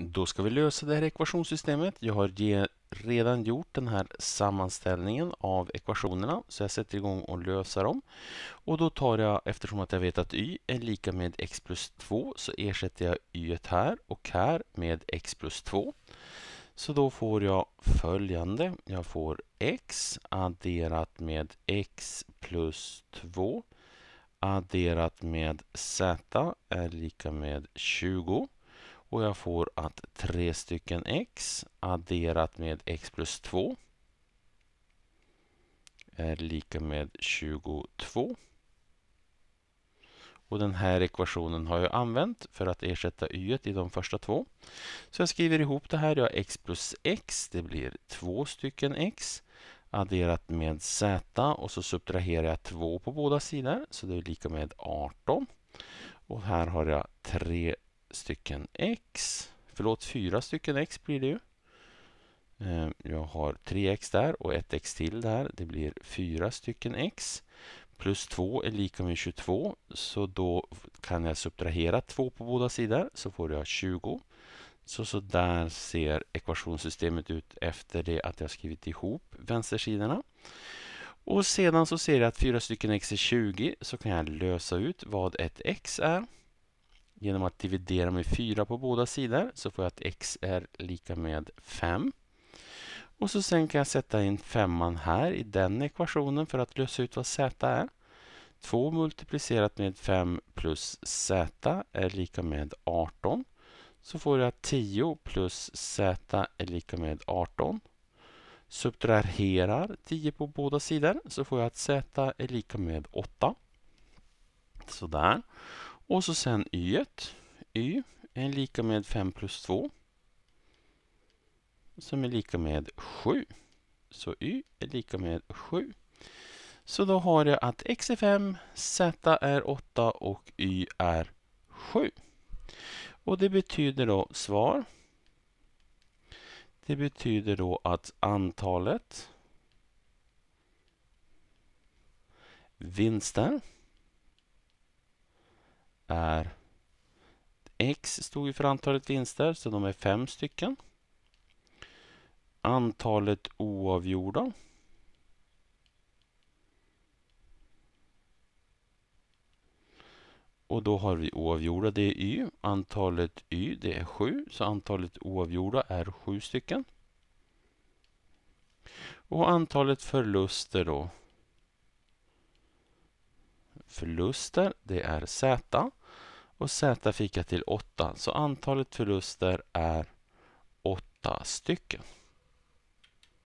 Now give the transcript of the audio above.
Då ska vi lösa det här ekvationssystemet. Jag har redan gjort den här sammanställningen av ekvationerna så jag sätter igång och löser dem. Och då tar jag, eftersom att jag vet att y är lika med x plus 2 så ersätter jag y här och här med x plus 2. Så då får jag följande. Jag får x adderat med x plus 2 adderat med z är lika med 20 och jag får att 3 stycken x adderat med x plus 2 är lika med 22. Och den här ekvationen har jag använt för att ersätta y i de första två. Så jag skriver ihop det här. Jag har x plus x, det blir 2 stycken x adderat med z och så subtraherar jag 2 på båda sidor så det är lika med 18. Och här har jag 3 stycken x. Förlåt, fyra stycken x blir det ju. Ehm, jag har 3x där och 1x till där. Det blir fyra stycken x. Plus 2 är lika med 22. Så då kan jag subtrahera 2 på båda sidor så får jag 20. Så, så där ser ekvationssystemet ut efter det att jag skrivit ihop vänstersidorna. Och sedan så ser jag att fyra stycken x är 20 så kan jag lösa ut vad ett x är genom att dividera med 4 på båda sidor så får jag att x är lika med 5. Och så sen kan jag sätta in femman här i den ekvationen för att lösa ut vad z är. 2 multiplicerat med 5 plus z är lika med 18. Så får jag 10 plus z är lika med 18. Subtraherar 10 på båda sidor så får jag att z är lika med 8. Sådär. Och så sen y. y är lika med 5 plus 2. Som är lika med 7. Så y är lika med 7. Så då har jag att x är 5, z är 8 och y är 7. Och det betyder då svar. Det betyder då att antalet vinster är X stod ju för antalet vinster, så de är fem stycken. Antalet oavgjorda. Och då har vi oavgjorda, det är Y. Antalet Y, det är 7. Så antalet oavgjorda är 7 stycken. Och antalet förluster då. Förluster, det är Z och Z fika till 8. Så antalet förluster är 8 stycken.